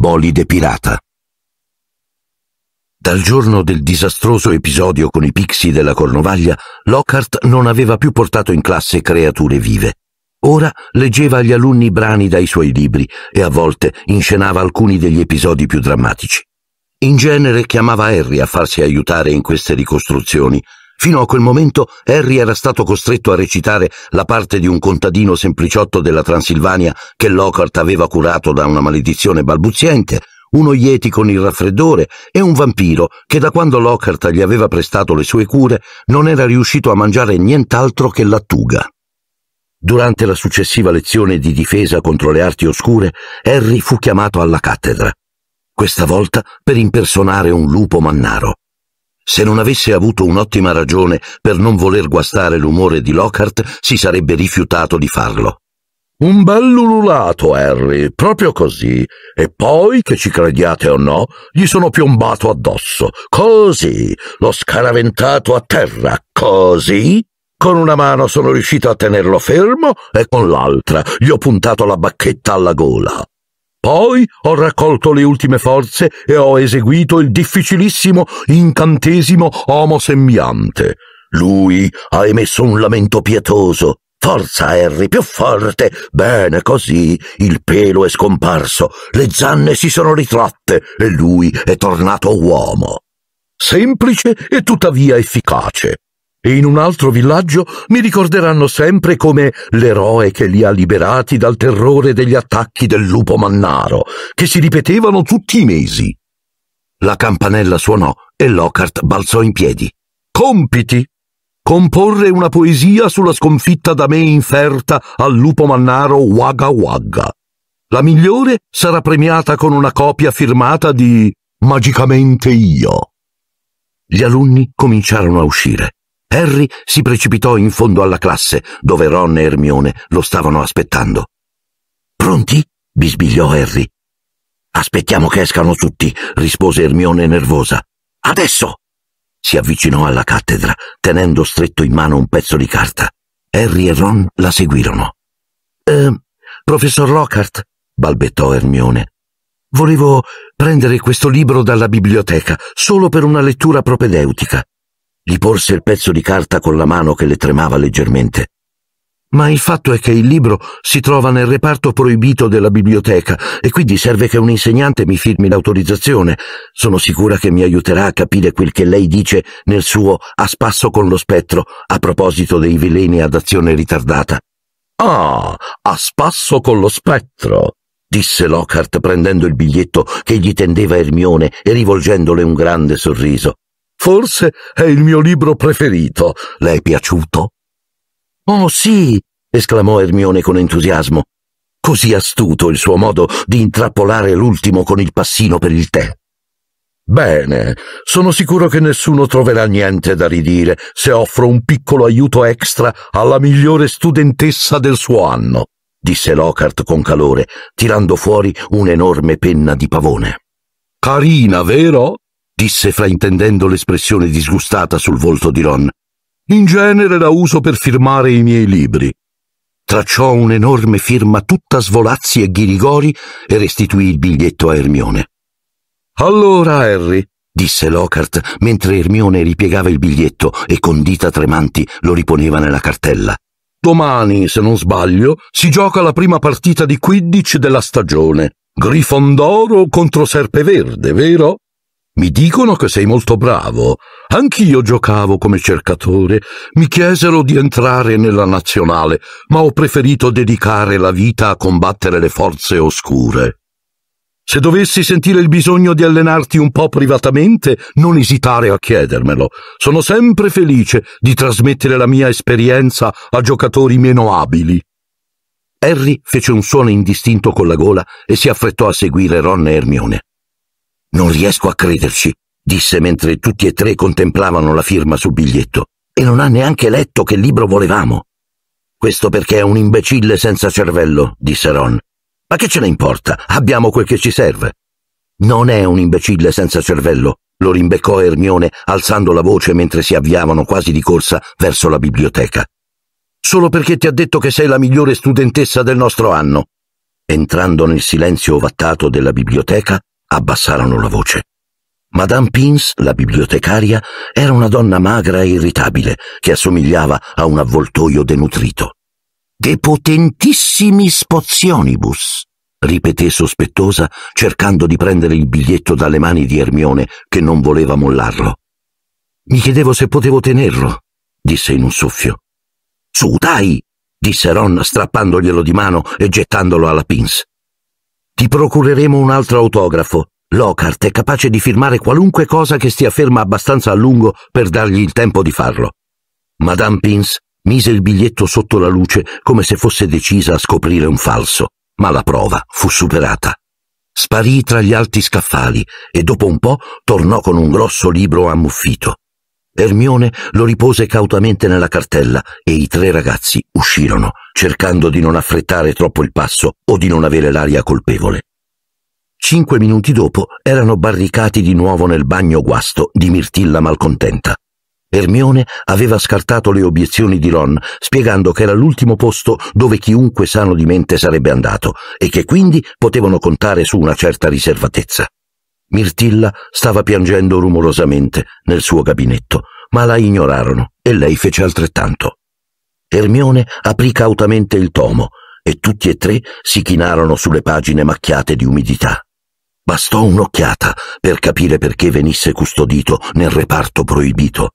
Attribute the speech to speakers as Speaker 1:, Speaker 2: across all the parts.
Speaker 1: bolide pirata. Dal giorno del disastroso episodio con i pixie della Cornovaglia, Lockhart non aveva più portato in classe creature vive. Ora leggeva agli alunni brani dai suoi libri e a volte inscenava alcuni degli episodi più drammatici. In genere chiamava Harry a farsi aiutare in queste ricostruzioni, Fino a quel momento Harry era stato costretto a recitare la parte di un contadino sempliciotto della Transilvania che Lockhart aveva curato da una maledizione balbuziente, uno ieti con il raffreddore e un vampiro che da quando Lockhart gli aveva prestato le sue cure non era riuscito a mangiare nient'altro che lattuga. Durante la successiva lezione di difesa contro le arti oscure, Harry fu chiamato alla cattedra, questa volta per impersonare un lupo mannaro. Se non avesse avuto un'ottima ragione per non voler guastare l'umore di Lockhart, si sarebbe rifiutato di farlo. Un bell'ululato, Harry, proprio così. E poi, che ci crediate o no, gli sono piombato addosso. Così. L'ho scaraventato a terra. Così. Con una mano sono riuscito a tenerlo fermo e con l'altra gli ho puntato la bacchetta alla gola. Poi ho raccolto le ultime forze e ho eseguito il difficilissimo incantesimo homo sembiante. Lui ha emesso un lamento pietoso. Forza, Harry, più forte! Bene, così. Il pelo è scomparso, le zanne si sono ritratte e lui è tornato uomo. Semplice e tuttavia efficace e in un altro villaggio mi ricorderanno sempre come l'eroe che li ha liberati dal terrore degli attacchi del lupo mannaro, che si ripetevano tutti i mesi. La campanella suonò e Lockhart balzò in piedi. Compiti! Comporre una poesia sulla sconfitta da me inferta al lupo mannaro Wagga Wagga. La migliore sarà premiata con una copia firmata di Magicamente io. Gli alunni cominciarono a uscire. Harry si precipitò in fondo alla classe, dove Ron e Hermione lo stavano aspettando. Pronti? bisbigliò Harry. Aspettiamo che escano tutti, rispose Hermione nervosa. Adesso! Si avvicinò alla cattedra, tenendo stretto in mano un pezzo di carta. Harry e Ron la seguirono. Eh, professor Lockhart, balbettò Hermione. Volevo prendere questo libro dalla biblioteca, solo per una lettura propedeutica. Gli porse il pezzo di carta con la mano che le tremava leggermente. Ma il fatto è che il libro si trova nel reparto proibito della biblioteca e quindi serve che un insegnante mi firmi l'autorizzazione. Sono sicura che mi aiuterà a capire quel che lei dice nel suo A spasso con lo spettro a proposito dei veleni ad azione ritardata. Ah, a spasso con lo spettro, disse Lockhart prendendo il biglietto che gli tendeva Ermione e rivolgendole un grande sorriso. Forse è il mio libro preferito. Le è piaciuto? Oh sì, esclamò Ermione con entusiasmo. Così astuto il suo modo di intrappolare l'ultimo con il passino per il tè. Bene, sono sicuro che nessuno troverà niente da ridire se offro un piccolo aiuto extra alla migliore studentessa del suo anno, disse Lockhart con calore, tirando fuori un'enorme penna di pavone. Carina, vero? disse fraintendendo l'espressione disgustata sul volto di Ron. In genere la uso per firmare i miei libri. Tracciò un'enorme firma tutta svolazzi e ghirigori e restituì il biglietto a Ermione. Allora, Harry, disse Lockhart mentre Ermione ripiegava il biglietto e con dita tremanti lo riponeva nella cartella. Domani, se non sbaglio, si gioca la prima partita di Quidditch della stagione. Grifondoro contro Serpeverde, vero? Mi dicono che sei molto bravo. Anch'io giocavo come cercatore. Mi chiesero di entrare nella nazionale, ma ho preferito dedicare la vita a combattere le forze oscure. Se dovessi sentire il bisogno di allenarti un po' privatamente, non esitare a chiedermelo. Sono sempre felice di trasmettere la mia esperienza a giocatori meno abili. Harry fece un suono indistinto con la gola e si affrettò a seguire Ron e Hermione. Non riesco a crederci, disse mentre tutti e tre contemplavano la firma sul biglietto, e non ha neanche letto che libro volevamo. Questo perché è un imbecille senza cervello, disse Ron. Ma che ce ne importa? Abbiamo quel che ci serve. Non è un imbecille senza cervello, lo rimbeccò Ermione alzando la voce mentre si avviavano quasi di corsa verso la biblioteca. Solo perché ti ha detto che sei la migliore studentessa del nostro anno. Entrando nel silenzio ovattato della biblioteca, abbassarono la voce. Madame Pins, la bibliotecaria, era una donna magra e irritabile che assomigliava a un avvoltoio denutrito. De potentissimi spozionibus, ripeté sospettosa, cercando di prendere il biglietto dalle mani di Ermione che non voleva mollarlo. Mi chiedevo se potevo tenerlo, disse in un soffio. Su, dai! disse Ron strappandoglielo di mano e gettandolo alla Pins. Ti procureremo un altro autografo. Lockhart è capace di firmare qualunque cosa che stia ferma abbastanza a lungo per dargli il tempo di farlo. Madame Pins mise il biglietto sotto la luce come se fosse decisa a scoprire un falso, ma la prova fu superata. Sparì tra gli alti scaffali e dopo un po' tornò con un grosso libro ammuffito. Ermione lo ripose cautamente nella cartella e i tre ragazzi uscirono, cercando di non affrettare troppo il passo o di non avere l'aria colpevole. Cinque minuti dopo erano barricati di nuovo nel bagno guasto di Mirtilla malcontenta. Ermione aveva scartato le obiezioni di Ron, spiegando che era l'ultimo posto dove chiunque sano di mente sarebbe andato e che quindi potevano contare su una certa riservatezza. Mirtilla stava piangendo rumorosamente nel suo gabinetto, ma la ignorarono e lei fece altrettanto. Ermione aprì cautamente il tomo e tutti e tre si chinarono sulle pagine macchiate di umidità. Bastò un'occhiata per capire perché venisse custodito nel reparto proibito.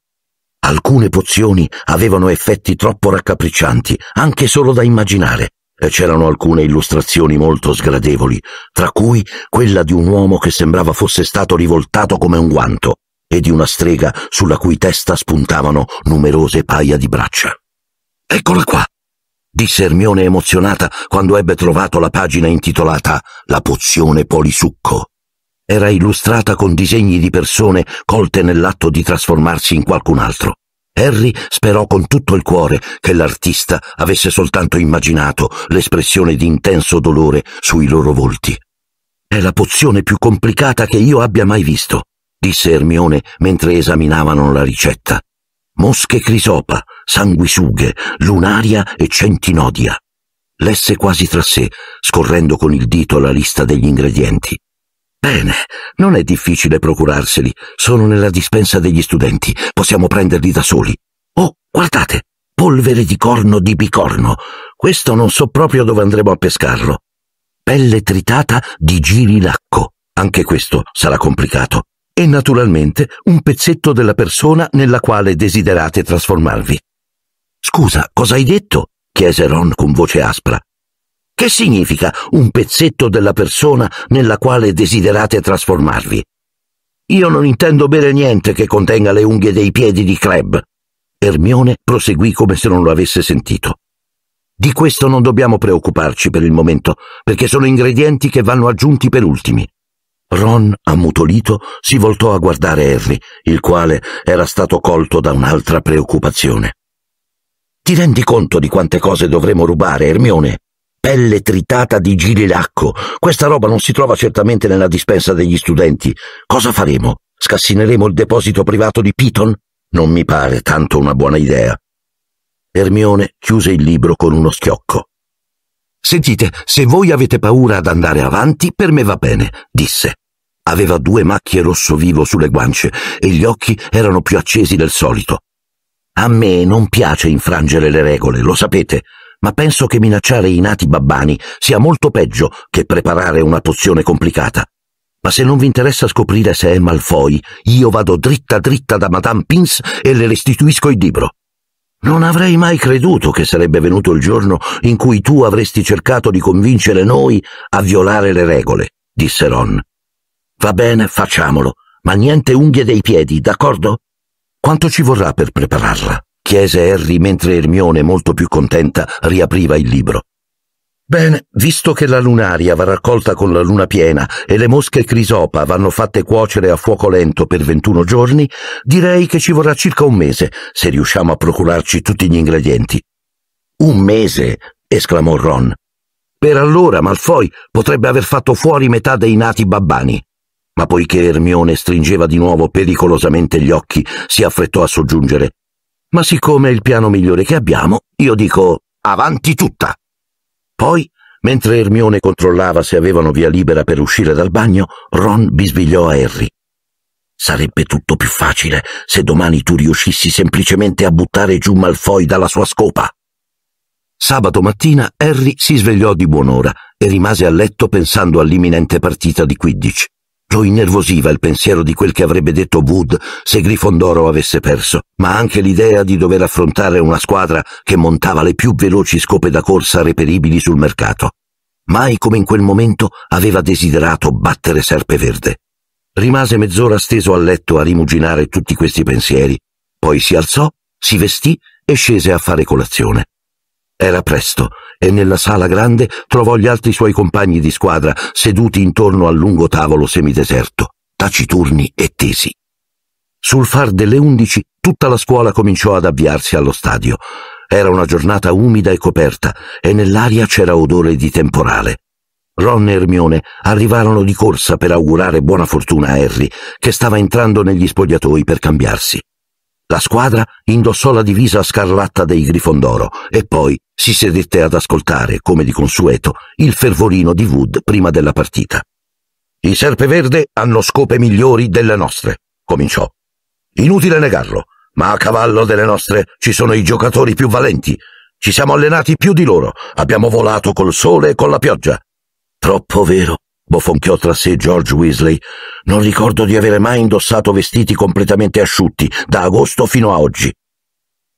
Speaker 1: Alcune pozioni avevano effetti troppo raccapriccianti, anche solo da immaginare, e c'erano alcune illustrazioni molto sgradevoli, tra cui quella di un uomo che sembrava fosse stato rivoltato come un guanto e di una strega sulla cui testa spuntavano numerose paia di braccia. Eccola qua, disse Ermione emozionata quando ebbe trovato la pagina intitolata La pozione polisucco. Era illustrata con disegni di persone colte nell'atto di trasformarsi in qualcun altro. Harry sperò con tutto il cuore che l'artista avesse soltanto immaginato l'espressione di intenso dolore sui loro volti. È la pozione più complicata che io abbia mai visto, disse Ermione mentre esaminavano la ricetta. Mosche crisopa, sanguisughe, lunaria e centinodia. Lesse quasi tra sé, scorrendo con il dito la lista degli ingredienti. Bene, non è difficile procurarseli. Sono nella dispensa degli studenti. Possiamo prenderli da soli. Oh, guardate! Polvere di corno di bicorno. Questo non so proprio dove andremo a pescarlo. Pelle tritata di girilacco. Anche questo sarà complicato. E naturalmente un pezzetto della persona nella quale desiderate trasformarvi. Scusa, cosa hai detto? chiese Ron con voce aspra. Che significa un pezzetto della persona nella quale desiderate trasformarvi? Io non intendo bere niente che contenga le unghie dei piedi di Kleb. Ermione proseguì come se non lo avesse sentito. Di questo non dobbiamo preoccuparci per il momento, perché sono ingredienti che vanno aggiunti per ultimi. Ron, ammutolito, si voltò a guardare Harry, il quale era stato colto da un'altra preoccupazione. Ti rendi conto di quante cose dovremo rubare, Ermione? pelle tritata di girilacco. Questa roba non si trova certamente nella dispensa degli studenti. Cosa faremo? Scassineremo il deposito privato di Piton? Non mi pare tanto una buona idea. Hermione chiuse il libro con uno schiocco. Sentite, se voi avete paura ad andare avanti, per me va bene, disse. Aveva due macchie rosso vivo sulle guance e gli occhi erano più accesi del solito. A me non piace infrangere le regole, lo sapete ma penso che minacciare i nati babbani sia molto peggio che preparare una pozione complicata. Ma se non vi interessa scoprire se è Malfoy, io vado dritta dritta da Madame Pins e le restituisco il libro. Non avrei mai creduto che sarebbe venuto il giorno in cui tu avresti cercato di convincere noi a violare le regole, disse Ron. Va bene, facciamolo, ma niente unghie dei piedi, d'accordo? Quanto ci vorrà per prepararla? chiese Harry mentre Ermione, molto più contenta, riapriva il libro. Bene, visto che la lunaria va raccolta con la luna piena e le mosche crisopa vanno fatte cuocere a fuoco lento per 21 giorni, direi che ci vorrà circa un mese se riusciamo a procurarci tutti gli ingredienti. Un mese! esclamò Ron. Per allora Malfoy potrebbe aver fatto fuori metà dei nati babbani. Ma poiché Ermione stringeva di nuovo pericolosamente gli occhi, si affrettò a soggiungere ma siccome è il piano migliore che abbiamo, io dico avanti tutta. Poi, mentre Ermione controllava se avevano via libera per uscire dal bagno, Ron bisbigliò a Harry. Sarebbe tutto più facile se domani tu riuscissi semplicemente a buttare giù Malfoy dalla sua scopa. Sabato mattina Harry si svegliò di buon'ora e rimase a letto pensando all'imminente partita di Quidditch. Lo innervosiva il pensiero di quel che avrebbe detto Wood se Grifondoro avesse perso, ma anche l'idea di dover affrontare una squadra che montava le più veloci scope da corsa reperibili sul mercato. Mai come in quel momento aveva desiderato battere Serpe Verde. Rimase mezz'ora steso a letto a rimuginare tutti questi pensieri, poi si alzò, si vestì e scese a fare colazione. Era presto e nella sala grande trovò gli altri suoi compagni di squadra seduti intorno al lungo tavolo semideserto, taciturni e tesi. Sul far delle undici tutta la scuola cominciò ad avviarsi allo stadio. Era una giornata umida e coperta e nell'aria c'era odore di temporale. Ron e Hermione arrivarono di corsa per augurare buona fortuna a Harry, che stava entrando negli spogliatoi per cambiarsi. La squadra indossò la divisa scarlatta dei Grifondoro e poi si sedette ad ascoltare, come di consueto, il fervorino di Wood prima della partita. I Serpeverde hanno scope migliori delle nostre, cominciò. Inutile negarlo, ma a cavallo delle nostre ci sono i giocatori più valenti. Ci siamo allenati più di loro, abbiamo volato col sole e con la pioggia. Troppo vero, bofonchiò tra sé George Weasley. Non ricordo di avere mai indossato vestiti completamente asciutti, da agosto fino a oggi.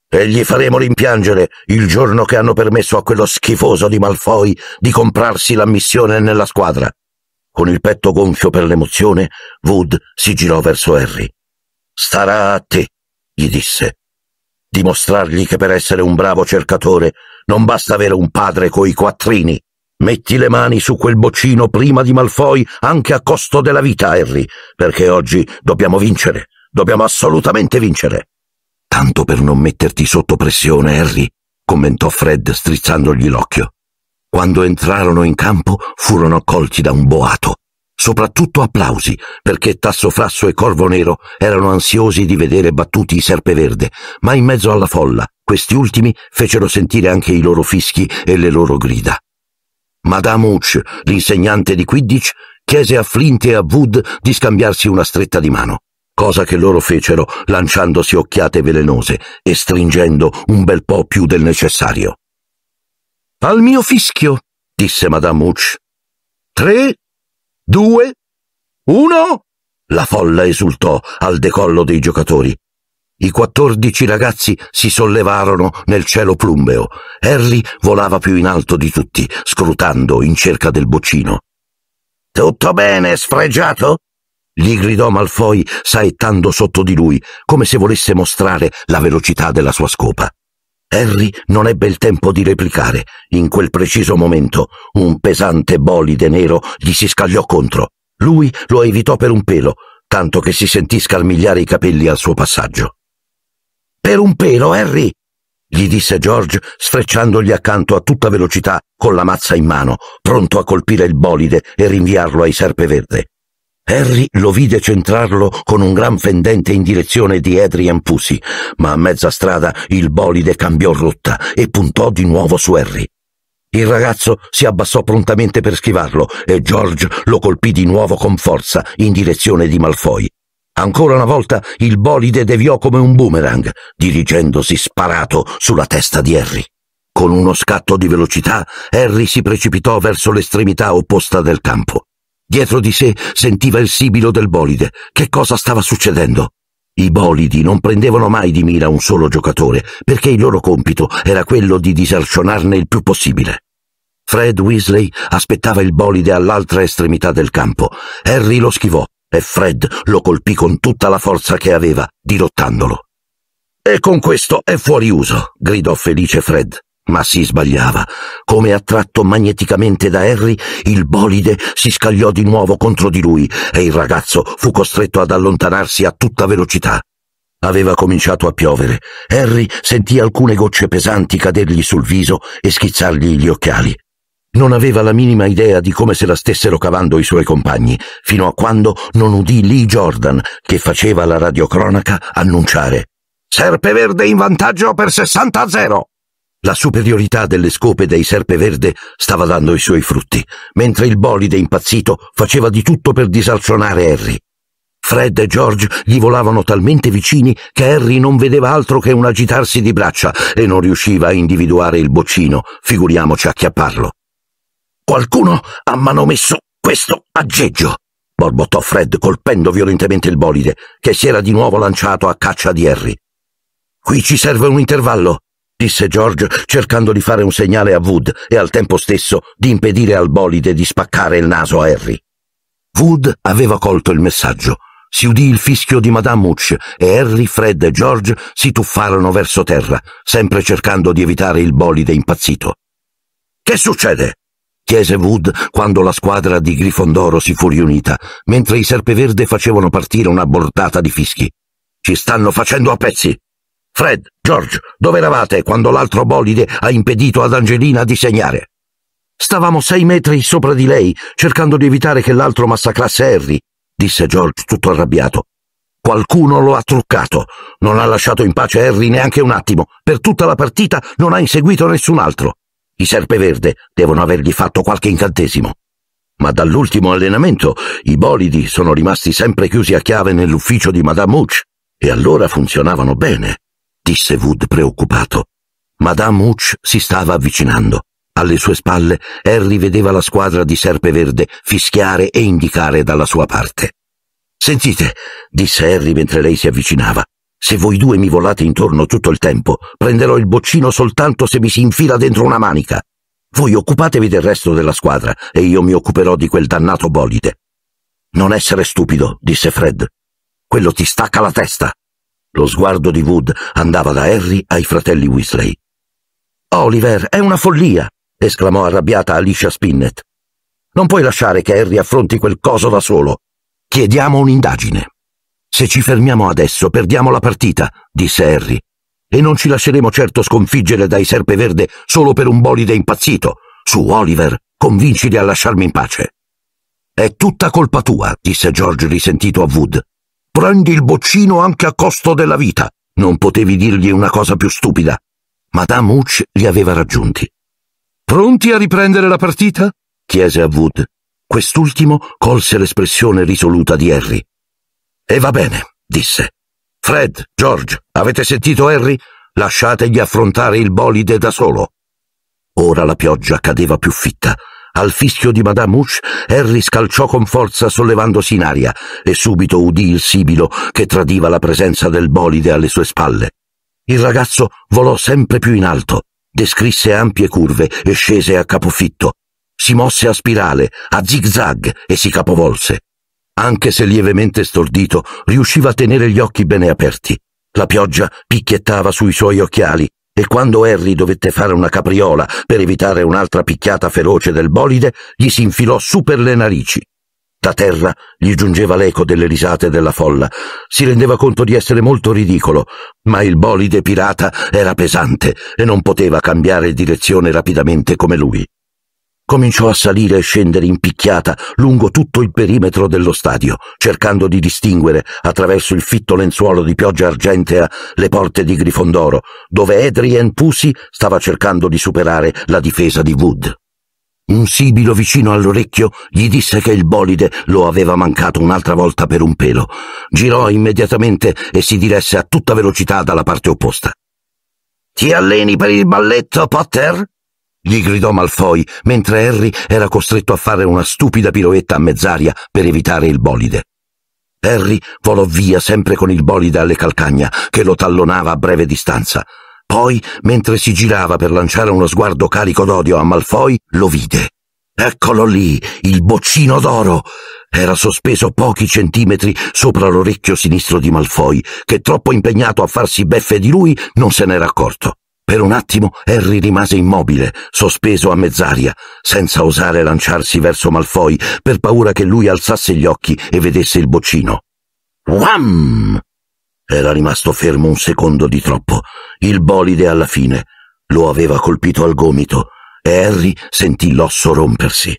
Speaker 1: E gli faremo rimpiangere il giorno che hanno permesso a quello schifoso di Malfoy di comprarsi l'ammissione nella squadra. Con il petto gonfio per l'emozione, Wood si girò verso Harry. Starà a te, gli disse, dimostrargli che per essere un bravo cercatore non basta avere un padre coi quattrini. Metti le mani su quel boccino prima di Malfoy anche a costo della vita, Harry, perché oggi dobbiamo vincere. Dobbiamo assolutamente vincere. Tanto per non metterti sotto pressione, Harry, commentò Fred strizzandogli l'occhio. Quando entrarono in campo furono accolti da un boato, soprattutto applausi, perché Tasso Frasso e Corvo Nero erano ansiosi di vedere battuti i Serpeverde, ma in mezzo alla folla questi ultimi fecero sentire anche i loro fischi e le loro grida. Madame Hooch, l'insegnante di Quidditch, chiese a Flint e a Wood di scambiarsi una stretta di mano, cosa che loro fecero lanciandosi occhiate velenose e stringendo un bel po' più del necessario. Al mio fischio, disse Madame Hooch. Tre, due, uno! La folla esultò al decollo dei giocatori i quattordici ragazzi si sollevarono nel cielo plumbeo. Harry volava più in alto di tutti, scrutando in cerca del boccino. Tutto bene, sfregiato? gli gridò Malfoy saettando sotto di lui, come se volesse mostrare la velocità della sua scopa. Harry non ebbe il tempo di replicare. In quel preciso momento un pesante bolide nero gli si scagliò contro. Lui lo evitò per un pelo, tanto che si sentì scarmigliare i capelli al suo passaggio. Per un pelo, Harry! gli disse George, sfrecciandogli accanto a tutta velocità con la mazza in mano, pronto a colpire il bolide e rinviarlo ai serpeverde. Harry lo vide centrarlo con un gran fendente in direzione di Adrian Pussy, ma a mezza strada il bolide cambiò rotta e puntò di nuovo su Harry. Il ragazzo si abbassò prontamente per schivarlo e George lo colpì di nuovo con forza in direzione di Malfoy. Ancora una volta il bolide deviò come un boomerang, dirigendosi sparato sulla testa di Harry. Con uno scatto di velocità, Harry si precipitò verso l'estremità opposta del campo. Dietro di sé sentiva il sibilo del bolide. Che cosa stava succedendo? I bolidi non prendevano mai di mira un solo giocatore, perché il loro compito era quello di disarcionarne il più possibile. Fred Weasley aspettava il bolide all'altra estremità del campo. Harry lo schivò, e Fred lo colpì con tutta la forza che aveva, dirottandolo. E con questo è fuori uso, gridò felice Fred. Ma si sbagliava. Come attratto magneticamente da Harry, il bolide si scagliò di nuovo contro di lui e il ragazzo fu costretto ad allontanarsi a tutta velocità. Aveva cominciato a piovere. Harry sentì alcune gocce pesanti cadergli sul viso e schizzargli gli occhiali. Non aveva la minima idea di come se la stessero cavando i suoi compagni, fino a quando non udì Lee Jordan, che faceva la radiocronaca, annunciare Serpeverde in vantaggio per 60 a 0. La superiorità delle scope dei Serpeverde stava dando i suoi frutti, mentre il bolide impazzito faceva di tutto per disarcionare Harry. Fred e George gli volavano talmente vicini che Harry non vedeva altro che un agitarsi di braccia e non riusciva a individuare il boccino, figuriamoci a chiapparlo. Qualcuno ha manomesso questo aggeggio, borbottò Fred colpendo violentemente il bolide, che si era di nuovo lanciato a caccia di Harry. Qui ci serve un intervallo, disse George, cercando di fare un segnale a Wood e al tempo stesso di impedire al bolide di spaccare il naso a Harry. Wood aveva colto il messaggio. Si udì il fischio di Madame Hooch e Harry, Fred e George si tuffarono verso terra, sempre cercando di evitare il bolide impazzito. Che succede? chiese Wood quando la squadra di Grifondoro si fu riunita, mentre i Serpeverde facevano partire una bordata di fischi. Ci stanno facendo a pezzi! Fred, George, dove eravate quando l'altro bolide ha impedito ad Angelina di segnare? Stavamo sei metri sopra di lei, cercando di evitare che l'altro massacrasse Harry, disse George tutto arrabbiato. Qualcuno lo ha truccato. Non ha lasciato in pace Harry neanche un attimo. Per tutta la partita non ha inseguito nessun altro. I Serpeverde devono avergli fatto qualche incantesimo. Ma dall'ultimo allenamento i bolidi sono rimasti sempre chiusi a chiave nell'ufficio di Madame Hooch e allora funzionavano bene, disse Wood preoccupato. Madame Hooch si stava avvicinando. Alle sue spalle Harry vedeva la squadra di Serpeverde fischiare e indicare dalla sua parte. Sentite, disse Harry mentre lei si avvicinava, se voi due mi volate intorno tutto il tempo, prenderò il boccino soltanto se mi si infila dentro una manica. Voi occupatevi del resto della squadra e io mi occuperò di quel dannato bolide. Non essere stupido, disse Fred. Quello ti stacca la testa. Lo sguardo di Wood andava da Harry ai fratelli Weasley. Oliver, è una follia! esclamò arrabbiata Alicia Spinnet. Non puoi lasciare che Harry affronti quel coso da solo. Chiediamo un'indagine. Se ci fermiamo adesso, perdiamo la partita, disse Harry. E non ci lasceremo certo sconfiggere dai serpe verde solo per un bolide impazzito. Su, Oliver, convincili a lasciarmi in pace. È tutta colpa tua, disse George risentito a Wood. Prendi il boccino anche a costo della vita. Non potevi dirgli una cosa più stupida. Madame Hooch li aveva raggiunti. Pronti a riprendere la partita? chiese a Wood. Quest'ultimo colse l'espressione risoluta di Harry. E va bene, disse. Fred, George, avete sentito Harry? Lasciategli affrontare il bolide da solo. Ora la pioggia cadeva più fitta. Al fischio di Madame Hush, Harry scalciò con forza sollevandosi in aria e subito udì il sibilo che tradiva la presenza del bolide alle sue spalle. Il ragazzo volò sempre più in alto, descrisse ampie curve e scese a capofitto. Si mosse a spirale, a zigzag e si capovolse. Anche se lievemente stordito, riusciva a tenere gli occhi bene aperti. La pioggia picchiettava sui suoi occhiali e quando Harry dovette fare una capriola per evitare un'altra picchiata feroce del bolide, gli si infilò su per le narici. Da terra gli giungeva l'eco delle risate della folla. Si rendeva conto di essere molto ridicolo, ma il bolide pirata era pesante e non poteva cambiare direzione rapidamente come lui cominciò a salire e scendere in picchiata lungo tutto il perimetro dello stadio, cercando di distinguere, attraverso il fitto lenzuolo di pioggia argentea, le porte di Grifondoro, dove Adrian Pussy stava cercando di superare la difesa di Wood. Un sibilo vicino all'orecchio gli disse che il bolide lo aveva mancato un'altra volta per un pelo. Girò immediatamente e si diresse a tutta velocità dalla parte opposta. Ti alleni per il balletto, Potter? gli gridò Malfoy mentre Harry era costretto a fare una stupida piroetta a mezz'aria per evitare il bolide. Harry volò via sempre con il bolide alle calcagna che lo tallonava a breve distanza. Poi, mentre si girava per lanciare uno sguardo carico d'odio a Malfoy, lo vide. Eccolo lì, il boccino d'oro! Era sospeso pochi centimetri sopra l'orecchio sinistro di Malfoy, che troppo impegnato a farsi beffe di lui non se n'era accorto. Per un attimo Harry rimase immobile, sospeso a mezz'aria, senza osare lanciarsi verso Malfoy per paura che lui alzasse gli occhi e vedesse il boccino. Wham! Era rimasto fermo un secondo di troppo. Il bolide alla fine lo aveva colpito al gomito e Harry sentì l'osso rompersi.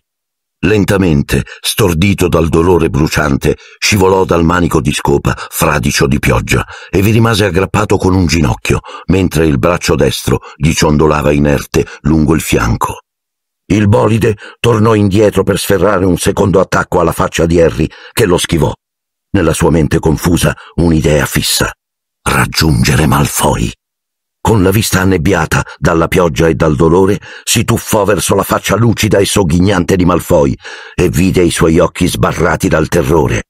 Speaker 1: Lentamente, stordito dal dolore bruciante, scivolò dal manico di scopa, fradicio di pioggia, e vi rimase aggrappato con un ginocchio, mentre il braccio destro gli ciondolava inerte lungo il fianco. Il bolide tornò indietro per sferrare un secondo attacco alla faccia di Harry, che lo schivò. Nella sua mente confusa un'idea fissa. Raggiungere Malfoy con la vista annebbiata dalla pioggia e dal dolore, si tuffò verso la faccia lucida e sogghignante di Malfoy e vide i suoi occhi sbarrati dal terrore.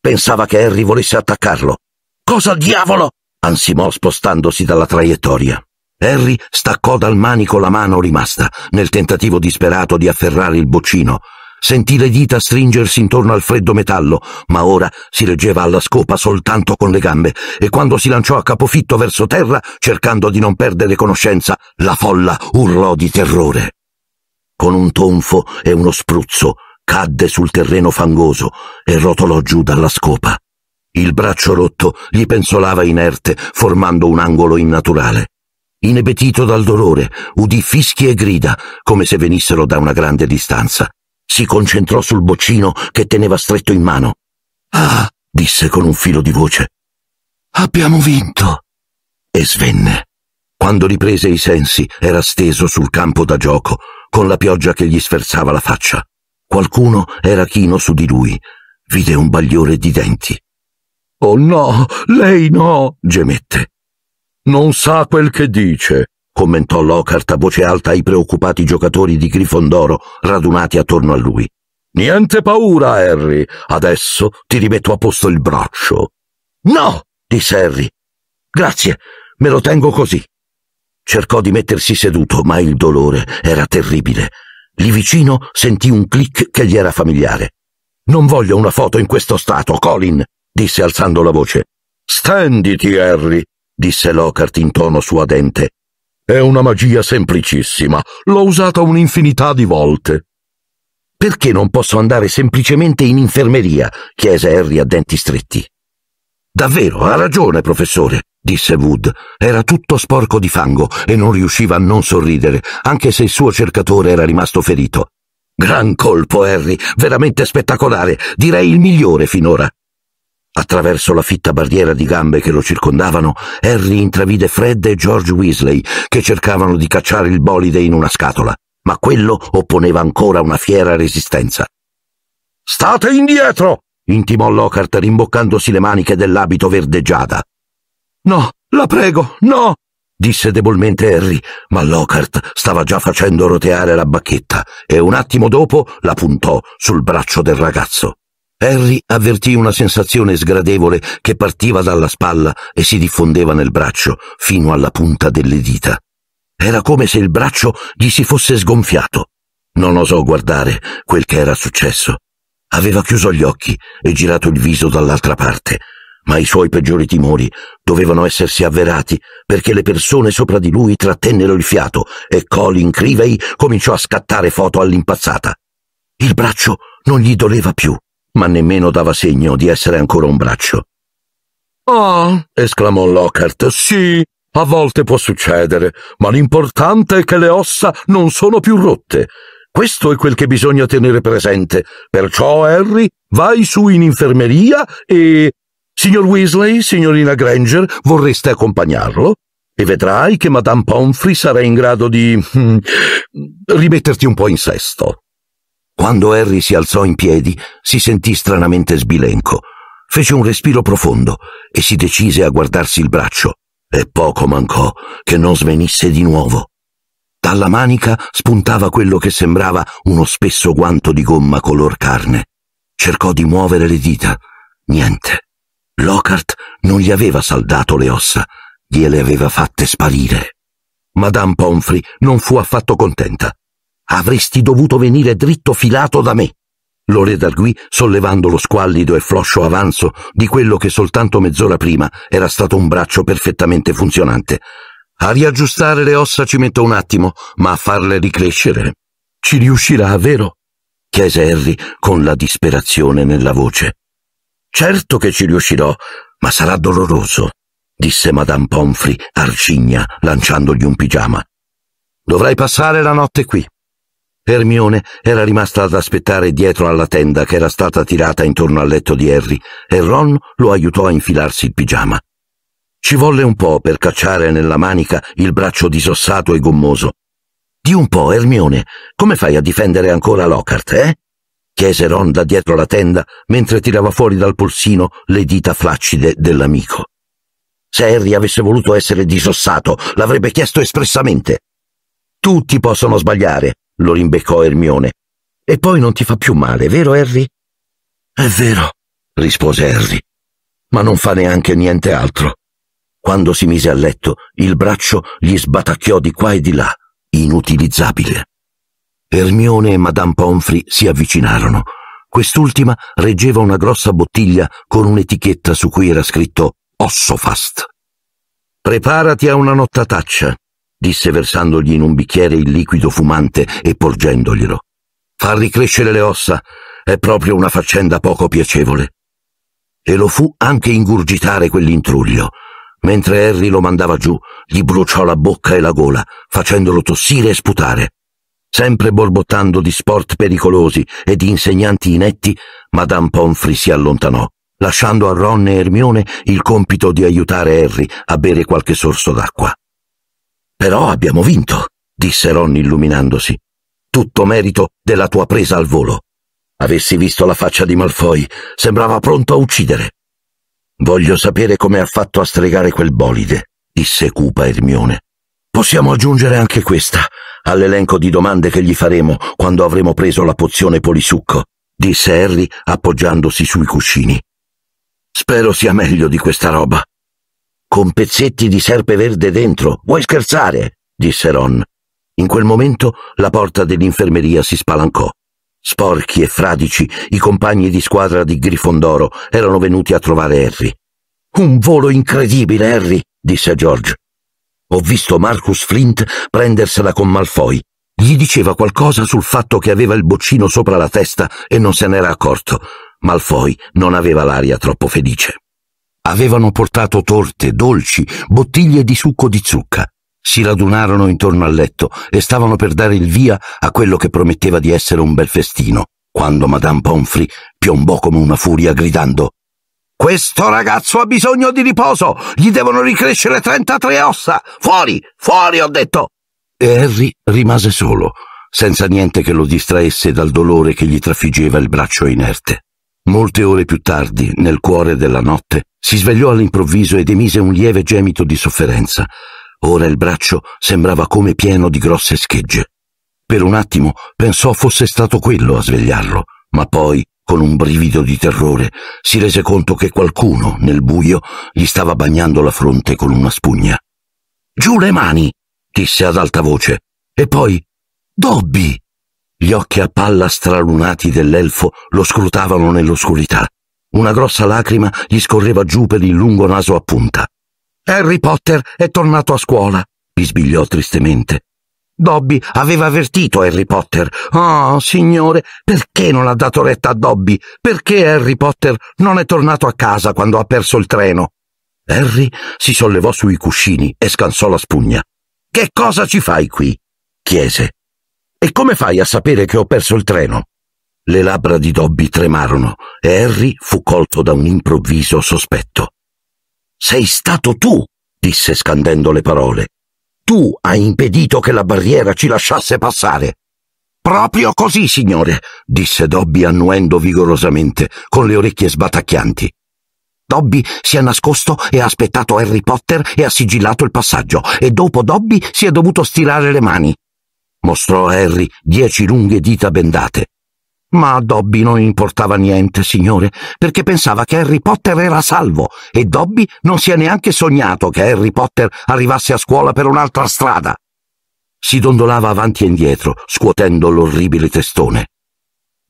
Speaker 1: Pensava che Harry volesse attaccarlo. Cosa diavolo? ansimò spostandosi dalla traiettoria. Harry staccò dal manico la mano rimasta, nel tentativo disperato di afferrare il boccino, Sentì le dita stringersi intorno al freddo metallo, ma ora si reggeva alla scopa soltanto con le gambe e quando si lanciò a capofitto verso terra, cercando di non perdere conoscenza, la folla urlò di terrore. Con un tonfo e uno spruzzo cadde sul terreno fangoso e rotolò giù dalla scopa. Il braccio rotto gli penzolava inerte, formando un angolo innaturale. Inebetito dal dolore, udì fischi e grida, come se venissero da una grande distanza. Si concentrò sul boccino che teneva stretto in mano. Ah, disse con un filo di voce. Abbiamo vinto. E svenne. Quando riprese i sensi, era steso sul campo da gioco, con la pioggia che gli sferzava la faccia. Qualcuno era chino su di lui. Vide un bagliore di denti. Oh no, lei no, gemette. Non sa quel che dice, commentò Lockhart a voce alta ai preoccupati giocatori di Grifondoro radunati attorno a lui. Niente paura, Harry. Adesso ti rimetto a posto il braccio. No, disse Harry. Grazie, me lo tengo così. Cercò di mettersi seduto, ma il dolore era terribile. Lì vicino sentì un clic che gli era familiare. Non voglio una foto in questo stato, Colin, disse alzando la voce. Stenditi, Harry, disse Lockhart in tono suadente è una magia semplicissima, l'ho usata un'infinità di volte. Perché non posso andare semplicemente in infermeria? chiese Harry a denti stretti. Davvero, ha ragione, professore, disse Wood. Era tutto sporco di fango e non riusciva a non sorridere, anche se il suo cercatore era rimasto ferito. Gran colpo, Harry, veramente spettacolare, direi il migliore finora. Attraverso la fitta barriera di gambe che lo circondavano, Harry intravide Fred e George Weasley, che cercavano di cacciare il bolide in una scatola, ma quello opponeva ancora una fiera resistenza. State indietro! intimò Lockhart rimboccandosi le maniche dell'abito verdeggiata. No, la prego, no! disse debolmente Harry, ma Lockhart stava già facendo roteare la bacchetta e un attimo dopo la puntò sul braccio del ragazzo. Harry avvertì una sensazione sgradevole che partiva dalla spalla e si diffondeva nel braccio fino alla punta delle dita. Era come se il braccio gli si fosse sgonfiato. Non osò guardare quel che era successo. Aveva chiuso gli occhi e girato il viso dall'altra parte, ma i suoi peggiori timori dovevano essersi avverati perché le persone sopra di lui trattennero il fiato e Colin Crivey cominciò a scattare foto all'impazzata. Il braccio non gli doleva più ma nemmeno dava segno di essere ancora un braccio. Ah, esclamò Lockhart, sì, a volte può succedere, ma l'importante è che le ossa non sono più rotte. Questo è quel che bisogna tenere presente. Perciò, Harry, vai su in infermeria e... Signor Weasley, signorina Granger, vorreste accompagnarlo? E vedrai che Madame Pomfrey sarà in grado di... Hm, rimetterti un po' in sesto. Quando Harry si alzò in piedi, si sentì stranamente sbilenco. Fece un respiro profondo e si decise a guardarsi il braccio. E poco mancò che non svenisse di nuovo. Dalla manica spuntava quello che sembrava uno spesso guanto di gomma color carne. Cercò di muovere le dita. Niente. Lockhart non gli aveva saldato le ossa, gliele aveva fatte sparire. Madame Pomfrey non fu affatto contenta. Avresti dovuto venire dritto filato da me. Lo redarguì sollevando lo squallido e floscio avanzo di quello che soltanto mezz'ora prima era stato un braccio perfettamente funzionante. A riaggiustare le ossa ci metto un attimo, ma a farle ricrescere. Ci riuscirà, vero? chiese Harry con la disperazione nella voce. Certo che ci riuscirò, ma sarà doloroso, disse Madame Pomfrey arcigna lanciandogli un pigiama. Dovrai passare la notte qui. Hermione era rimasta ad aspettare dietro alla tenda che era stata tirata intorno al letto di Harry e Ron lo aiutò a infilarsi il pigiama. Ci volle un po' per cacciare nella manica il braccio disossato e gommoso. Di un po', Hermione, come fai a difendere ancora Lockhart, eh? chiese Ron da dietro la tenda mentre tirava fuori dal polsino le dita flaccide dell'amico. Se Harry avesse voluto essere disossato, l'avrebbe chiesto espressamente. Tutti possono sbagliare, lo rimbeccò Ermione. E poi non ti fa più male, vero Harry? È vero, rispose Harry, ma non fa neanche niente altro. Quando si mise a letto, il braccio gli sbatacchiò di qua e di là, inutilizzabile. Ermione e Madame Pomfrey si avvicinarono. Quest'ultima reggeva una grossa bottiglia con un'etichetta su cui era scritto Ossofast. Preparati a una nottataccia, disse versandogli in un bicchiere il liquido fumante e porgendoglielo. Far ricrescere le ossa è proprio una faccenda poco piacevole. E lo fu anche ingurgitare quell'intruglio. Mentre Harry lo mandava giù, gli bruciò la bocca e la gola, facendolo tossire e sputare. Sempre borbottando di sport pericolosi e di insegnanti inetti, Madame Pomfrey si allontanò, lasciando a Ron e Hermione il compito di aiutare Harry a bere qualche sorso d'acqua. Però abbiamo vinto, disse Ron illuminandosi. Tutto merito della tua presa al volo. Avessi visto la faccia di Malfoy, sembrava pronto a uccidere. Voglio sapere come ha fatto a stregare quel bolide, disse cupa Ermione. Possiamo aggiungere anche questa all'elenco di domande che gli faremo quando avremo preso la pozione polisucco, disse Harry appoggiandosi sui cuscini. Spero sia meglio di questa roba. Con pezzetti di serpe verde dentro. Vuoi scherzare? disse Ron. In quel momento la porta dell'infermeria si spalancò. Sporchi e fradici, i compagni di squadra di Grifondoro erano venuti a trovare Harry. Un volo incredibile, Harry, disse George. Ho visto Marcus Flint prendersela con Malfoy. Gli diceva qualcosa sul fatto che aveva il boccino sopra la testa e non se n'era accorto. Malfoy non aveva l'aria troppo felice. Avevano portato torte, dolci, bottiglie di succo di zucca. Si radunarono intorno al letto e stavano per dare il via a quello che prometteva di essere un bel festino, quando Madame Pomfrey piombò come una furia gridando questo ragazzo ha bisogno di riposo! Gli devono ricrescere 33 ossa! Fuori! Fuori, ho detto! E Harry rimase solo, senza niente che lo distraesse dal dolore che gli trafiggeva il braccio inerte. Molte ore più tardi, nel cuore della notte, si svegliò all'improvviso ed emise un lieve gemito di sofferenza. Ora il braccio sembrava come pieno di grosse schegge. Per un attimo pensò fosse stato quello a svegliarlo, ma poi, con un brivido di terrore, si rese conto che qualcuno, nel buio, gli stava bagnando la fronte con una spugna. Giù le mani! disse ad alta voce. E poi, Dobby! Gli occhi a palla stralunati dell'elfo lo scrutavano nell'oscurità. Una grossa lacrima gli scorreva giù per il lungo naso a punta. Harry Potter è tornato a scuola, bisbigliò tristemente. Dobby aveva avvertito Harry Potter. Oh, signore, perché non ha dato retta a Dobby? Perché Harry Potter non è tornato a casa quando ha perso il treno? Harry si sollevò sui cuscini e scansò la spugna. Che cosa ci fai qui? chiese. E come fai a sapere che ho perso il treno? Le labbra di Dobby tremarono e Harry fu colto da un improvviso sospetto. Sei stato tu, disse scandendo le parole. Tu hai impedito che la barriera ci lasciasse passare. Proprio così, signore, disse Dobby annuendo vigorosamente, con le orecchie sbatacchianti. Dobby si è nascosto e ha aspettato Harry Potter e ha sigillato il passaggio, e dopo Dobby si è dovuto stirare le mani. Mostrò a Harry dieci lunghe dita bendate. Ma a Dobby non importava niente, signore, perché pensava che Harry Potter era salvo e Dobby non si è neanche sognato che Harry Potter arrivasse a scuola per un'altra strada. Si dondolava avanti e indietro, scuotendo l'orribile testone.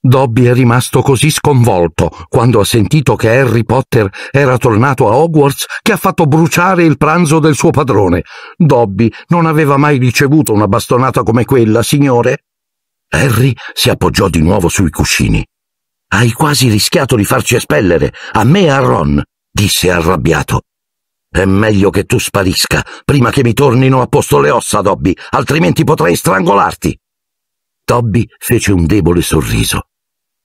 Speaker 1: Dobby è rimasto così sconvolto quando ha sentito che Harry Potter era tornato a Hogwarts che ha fatto bruciare il pranzo del suo padrone. Dobby non aveva mai ricevuto una bastonata come quella, signore. Harry si appoggiò di nuovo sui cuscini. Hai quasi rischiato di farci espellere, a me e a Ron, disse arrabbiato. È meglio che tu sparisca prima che mi tornino a posto le ossa, Dobby, altrimenti potrei strangolarti. Dobby fece un debole sorriso.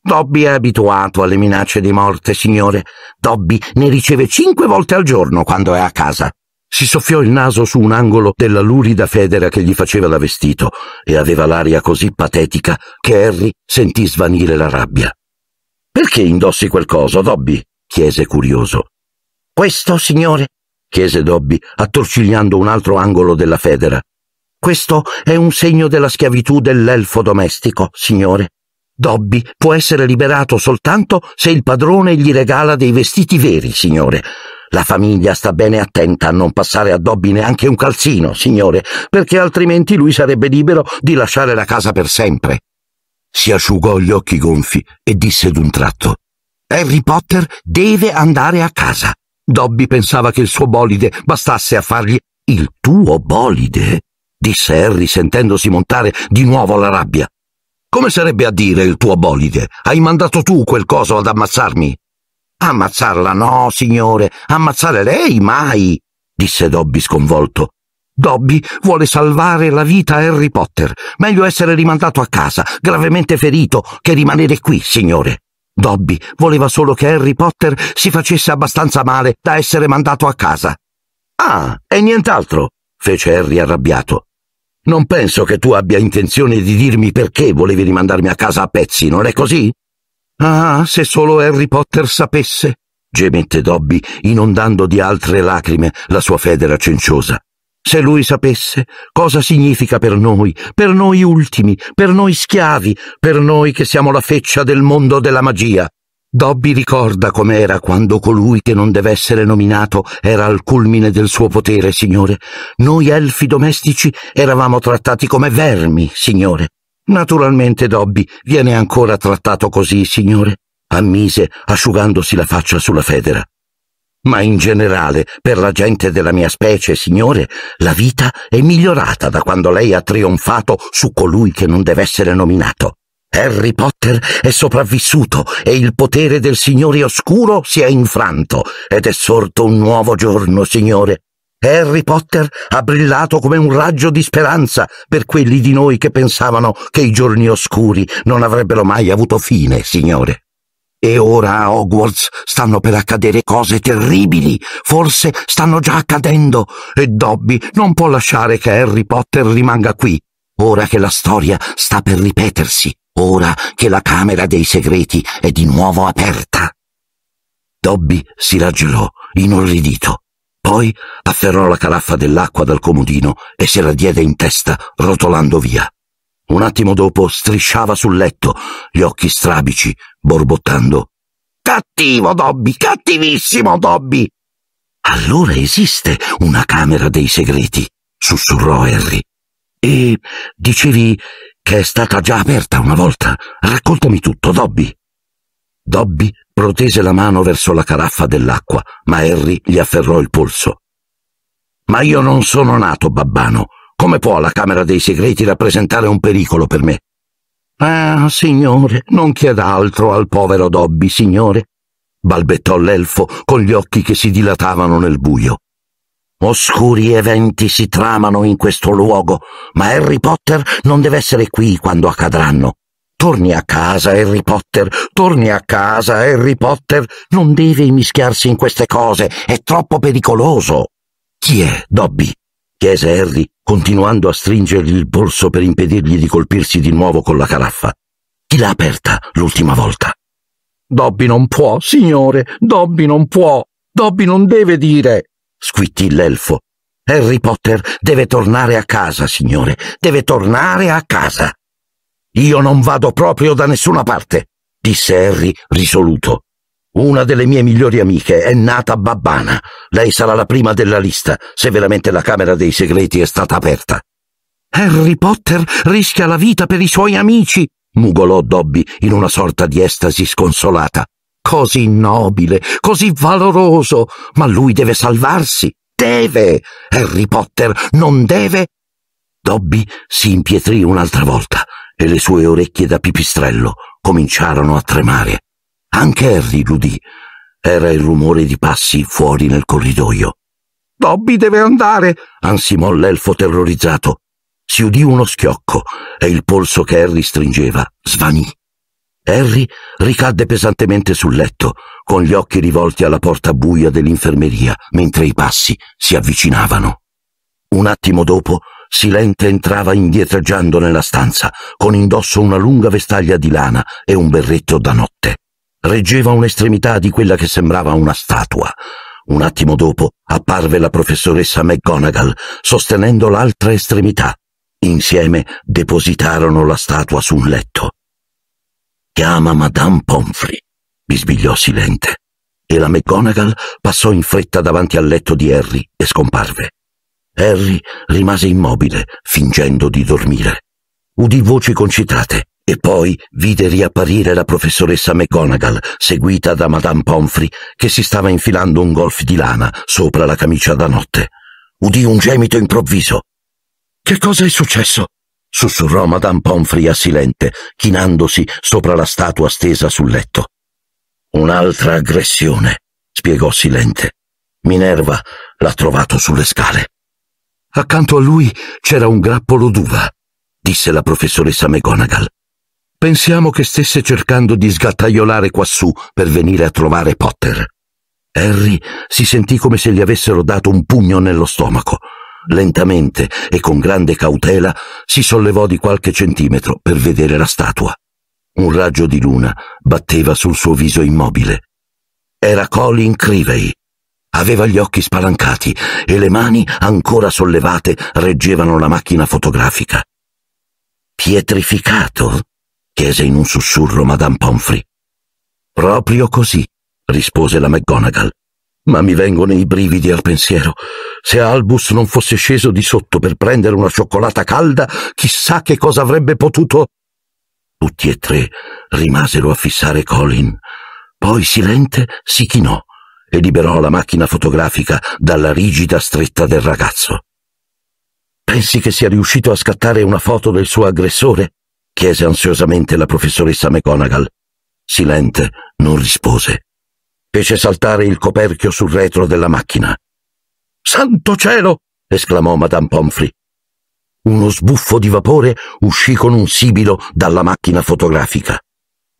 Speaker 1: Dobby è abituato alle minacce di morte, signore. Dobby ne riceve cinque volte al giorno quando è a casa. Si soffiò il naso su un angolo della lurida federa che gli faceva da vestito e aveva l'aria così patetica che Harry sentì svanire la rabbia. Perché indossi qualcosa, Dobby? chiese curioso. Questo, signore? chiese Dobby, attorcigliando un altro angolo della federa. Questo è un segno della schiavitù dell'elfo domestico, signore. Dobby può essere liberato soltanto se il padrone gli regala dei vestiti veri, signore. La famiglia sta bene attenta a non passare a Dobby neanche un calzino, signore, perché altrimenti lui sarebbe libero di lasciare la casa per sempre. Si asciugò gli occhi gonfi e disse d'un tratto Harry Potter deve andare a casa. Dobby pensava che il suo bolide bastasse a fargli il tuo bolide? disse Harry sentendosi montare di nuovo la rabbia. Come sarebbe a dire il tuo bolide? Hai mandato tu quel coso ad ammazzarmi? Ammazzarla no, signore, ammazzare lei mai, disse Dobby sconvolto. Dobby vuole salvare la vita a Harry Potter. Meglio essere rimandato a casa, gravemente ferito, che rimanere qui, signore. Dobby voleva solo che Harry Potter si facesse abbastanza male da essere mandato a casa. Ah, e nient'altro, fece Harry arrabbiato. Non penso che tu abbia intenzione di dirmi perché volevi rimandarmi a casa a pezzi, non è così? Ah, se solo Harry Potter sapesse! gemette Dobby, inondando di altre lacrime la sua federa cenciosa. Se lui sapesse cosa significa per noi, per noi ultimi, per noi schiavi, per noi che siamo la feccia del mondo della magia. Dobby ricorda com'era quando colui che non deve essere nominato era al culmine del suo potere, signore. Noi elfi domestici eravamo trattati come vermi, signore. Naturalmente Dobby viene ancora trattato così, signore, ammise, asciugandosi la faccia sulla federa. Ma in generale, per la gente della mia specie, signore, la vita è migliorata da quando lei ha trionfato su colui che non deve essere nominato. Harry Potter è sopravvissuto e il potere del Signore Oscuro si è infranto ed è sorto un nuovo giorno, signore. Harry Potter ha brillato come un raggio di speranza per quelli di noi che pensavano che i giorni oscuri non avrebbero mai avuto fine, signore. E ora a Hogwarts stanno per accadere cose terribili, forse stanno già accadendo, e Dobby non può lasciare che Harry Potter rimanga qui, ora che la storia sta per ripetersi, ora che la Camera dei Segreti è di nuovo aperta. Dobby si raggelò, inorridito. Poi afferrò la caraffa dell'acqua dal comodino e se la diede in testa, rotolando via. Un attimo dopo strisciava sul letto, gli occhi strabici, borbottando. Cattivo Dobby, cattivissimo Dobby! Allora esiste una Camera dei Segreti, sussurrò Harry. E dicevi che è stata già aperta una volta. Raccontami tutto, Dobby. Dobby protese la mano verso la caraffa dell'acqua, ma Harry gli afferrò il polso. Ma io non sono nato babbano. Come può la Camera dei Segreti rappresentare un pericolo per me? Ah, signore, non chieda altro al povero Dobby, signore, balbettò l'elfo con gli occhi che si dilatavano nel buio. Oscuri eventi si tramano in questo luogo, ma Harry Potter non deve essere qui quando accadranno. Torni a casa, Harry Potter, torni a casa, Harry Potter. Non deve immischiarsi in queste cose, è troppo pericoloso. Chi è, Dobby? chiese Harry, continuando a stringergli il polso per impedirgli di colpirsi di nuovo con la caraffa. Chi l'ha aperta l'ultima volta? Dobby non può, signore, Dobby non può, Dobby non deve dire, squittì l'elfo. Harry Potter deve tornare a casa, signore, deve tornare a casa. Io non vado proprio da nessuna parte, disse Harry risoluto. Una delle mie migliori amiche è nata babbana. Lei sarà la prima della lista, se veramente la Camera dei Segreti è stata aperta. Harry Potter rischia la vita per i suoi amici, mugolò Dobby in una sorta di estasi sconsolata. Così nobile, così valoroso, ma lui deve salvarsi. Deve! Harry Potter non deve! Dobby si impietrì un'altra volta e le sue orecchie da pipistrello cominciarono a tremare. Anche Harry l'udì. Era il rumore di passi fuori nel corridoio. Dobby deve andare! ansimò l'elfo terrorizzato. Si udì uno schiocco e il polso che Harry stringeva svanì. Harry ricadde pesantemente sul letto, con gli occhi rivolti alla porta buia dell'infermeria, mentre i passi si avvicinavano. Un attimo dopo Silente entrava indietreggiando nella stanza, con indosso una lunga vestaglia di lana e un berretto da notte. Reggeva un'estremità di quella che sembrava una statua. Un attimo dopo apparve la professoressa McGonagall, sostenendo l'altra estremità. Insieme depositarono la statua su un letto. Chiama Madame Pomfrey, bisbigliò Silente, e la McGonagall passò in fretta davanti al letto di Harry e scomparve. Harry rimase immobile, fingendo di dormire. Udì voci concitate e poi vide riapparire la professoressa McGonagall, seguita da Madame Pomfrey, che si stava infilando un golf di lana sopra la camicia da notte. Udì un gemito improvviso. Che cosa è successo? sussurrò Madame Pomfrey a silente, chinandosi sopra la statua stesa sul letto. Un'altra aggressione, spiegò silente. Minerva l'ha trovato sulle scale. Accanto a lui c'era un grappolo d'uva, disse la professoressa McGonagall. Pensiamo che stesse cercando di sgattaiolare quassù per venire a trovare Potter. Harry si sentì come se gli avessero dato un pugno nello stomaco. Lentamente e con grande cautela si sollevò di qualche centimetro per vedere la statua. Un raggio di luna batteva sul suo viso immobile. Era Colin Crivey, Aveva gli occhi spalancati e le mani ancora sollevate reggevano la macchina fotografica. Pietrificato? chiese in un sussurro Madame Pomfrey. Proprio così, rispose la McGonagall. Ma mi vengono i brividi al pensiero. Se Albus non fosse sceso di sotto per prendere una cioccolata calda, chissà che cosa avrebbe potuto. Tutti e tre rimasero a fissare Colin. Poi silente si chinò e liberò la macchina fotografica dalla rigida stretta del ragazzo. Pensi che sia riuscito a scattare una foto del suo aggressore? chiese ansiosamente la professoressa McGonagall. Silente non rispose. Fece saltare il coperchio sul retro della macchina. Santo cielo! esclamò Madame Pomfrey. Uno sbuffo di vapore uscì con un sibilo dalla macchina fotografica.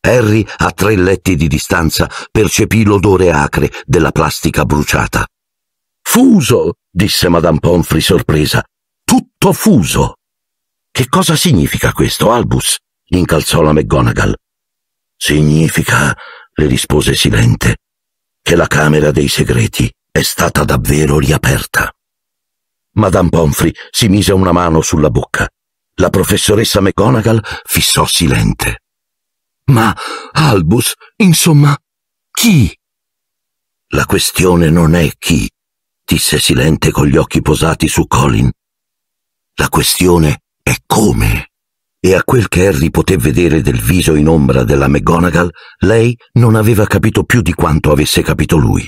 Speaker 1: Harry, a tre letti di distanza, percepì l'odore acre della plastica bruciata. Fuso! disse Madame Pomfrey sorpresa. Tutto fuso! Che cosa significa questo, Albus? incalzò la McGonagall. Significa, le rispose silente, che la Camera dei Segreti è stata davvero riaperta. Madame Pomfrey si mise una mano sulla bocca. La professoressa McGonagall fissò silente. Ma Albus, insomma, chi? La questione non è chi, disse Silente con gli occhi posati su Colin. La questione è come. E a quel che Harry poté vedere del viso in ombra della McGonagall, lei non aveva capito più di quanto avesse capito lui.